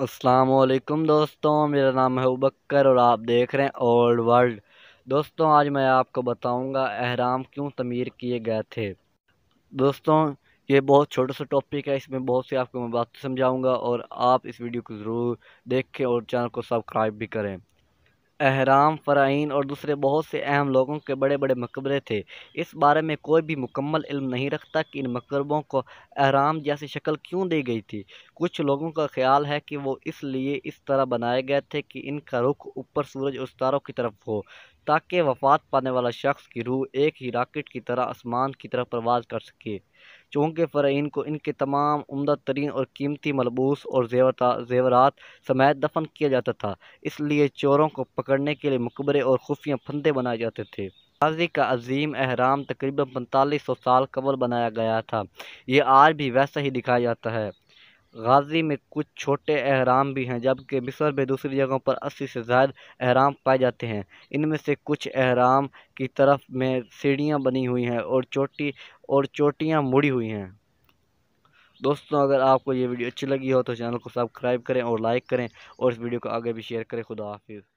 असलकम दोस्तों मेरा नाम है उबकर और आप देख रहे हैं ओल्ड वर्ल्ड दोस्तों आज मैं आपको बताऊंगा अहराम क्यों तमीर किए गए थे दोस्तों ये बहुत छोटा सा टॉपिक है इसमें बहुत सी आपको मैं बातें समझाऊंगा और आप इस वीडियो को ज़रूर देखें और चैनल को सब्सक्राइब भी करें अहराम फ़राइन और दूसरे बहुत से अहम लोगों के बड़े बड़े मकबरे थे इस बारे में कोई भी मुकम्मल इल्म नहीं रखता कि इन मकबरों को अहराम जैसी शक्ल क्यों दी गई थी कुछ लोगों का ख्याल है कि वो इसलिए इस तरह बनाए गए थे कि इनका रुख ऊपर सूरज उस तारों की तरफ हो ताकि वफात पाने वाला शख्स की रूह एक ही राकेट की तरह आसमान की तरफ परवाज कर सके चूँकि फ़रइन को इनके तमाम उमदा तरीन और कीमती मलबूस और जेवरता जेवरात समेत दफन किया जाता था इसलिए चोरों को पकड़ने के लिए मकबरे और खुफिया फंदे बनाए जाते थे गाजी का अजीम अहराम तकरीबन पैंतालीस सौ साल कबल बनाया गया था ये आज भी वैसा ही दिखाया जाता है गाजी में कुछ छोटे अहराम भी हैं जबकि मिस्र में दूसरी जगहों पर अस्सी से ज़ायद अहराम पाए जाते हैं इनमें से कुछ अहराम की तरफ में सीढ़ियाँ बनी हुई हैं और चोटी और चोटियाँ मुड़ी हुई हैं दोस्तों अगर आपको ये वीडियो अच्छी लगी हो तो चैनल को सब्सक्राइब करें और लाइक करें और इस वीडियो को आगे भी शेयर करें खुदा हाफिज़